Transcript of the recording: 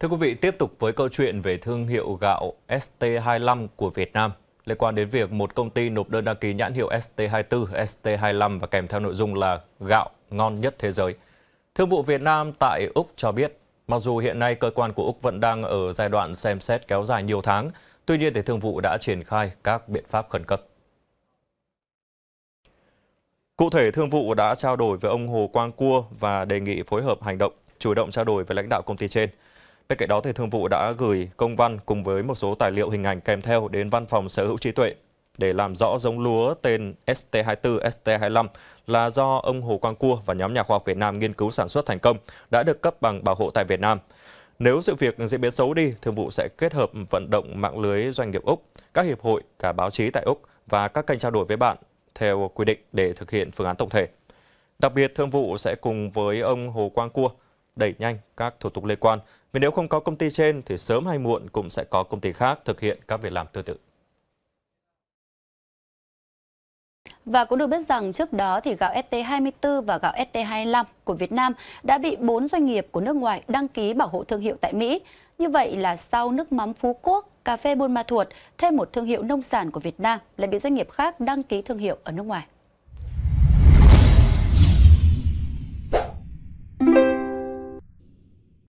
Thưa quý vị, tiếp tục với câu chuyện về thương hiệu gạo ST25 của Việt Nam liên quan đến việc một công ty nộp đơn đăng ký nhãn hiệu ST24, ST25 và kèm theo nội dung là gạo ngon nhất thế giới. Thương vụ Việt Nam tại Úc cho biết, mặc dù hiện nay cơ quan của Úc vẫn đang ở giai đoạn xem xét kéo dài nhiều tháng, tuy nhiên thì thương vụ đã triển khai các biện pháp khẩn cấp. Cụ thể, thương vụ đã trao đổi với ông Hồ Quang Cua và đề nghị phối hợp hành động, chủ động trao đổi với lãnh đạo công ty trên. Bên cạnh đó, thì Thương vụ đã gửi công văn cùng với một số tài liệu hình ảnh kèm theo đến Văn phòng Sở hữu trí tuệ để làm rõ giống lúa tên ST24, ST25 là do ông Hồ Quang Cua và nhóm nhà khoa học Việt Nam nghiên cứu sản xuất thành công đã được cấp bằng bảo hộ tại Việt Nam. Nếu sự việc diễn biến xấu đi, thương vụ sẽ kết hợp vận động mạng lưới doanh nghiệp Úc, các hiệp hội, cả báo chí tại Úc và các kênh trao đổi với bạn theo quy định để thực hiện phương án tổng thể. Đặc biệt, thương vụ sẽ cùng với ông Hồ Quang Cua đẩy nhanh các thủ tục liên quan. Vì nếu không có công ty trên thì sớm hay muộn cũng sẽ có công ty khác thực hiện các việc làm tương tự. Và cũng được biết rằng trước đó thì gạo ST24 và gạo ST25 của Việt Nam đã bị 4 doanh nghiệp của nước ngoài đăng ký bảo hộ thương hiệu tại Mỹ. Như vậy là sau nước mắm Phú Quốc, cà phê Buôn Ma Thuột, thêm một thương hiệu nông sản của Việt Nam lại bị doanh nghiệp khác đăng ký thương hiệu ở nước ngoài.